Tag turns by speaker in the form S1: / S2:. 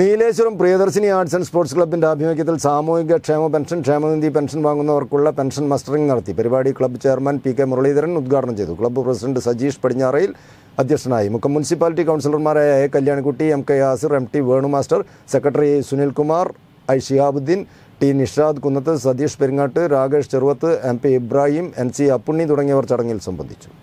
S1: Nileshwaram Priyadarshini arts and sports ക്ലബിൻ്റെ ആഭിമുഖ്യത്തിൽ സാമൂഹിക ക്ഷേമ പെൻഷൻ ക്ഷേമനിധി പെൻഷൻ വാങ്ങുന്നവർക്കുള്ള പെൻഷൻ മസ്റ്ററിംഗ് നടത്തി പരിപാടി club chairman P K Muraleedharan ഉദ്ഘാടനം ചെയ്തു ക്ലബ്ബ് പ്രസിഡന്റ് സജീഷ് പടിഞ്ഞാറയിൽ അധ്യക്ഷനായി മുക്കം മുനിസിപ്പാലിറ്റി കൗൺസിലർമാരായ A Kalyanikutty M K Yasir M T വേണുമാസ്റ്റർ secretary Sunilkumar I Shihabuddin T Nishad Kunnath Satheesh Peringatt Rakesh Cheruvath M P Ibrahim N C Appunni തുടങ്ങിയവർ ചടങ്ങിൽ സംബന്ധിച്ചു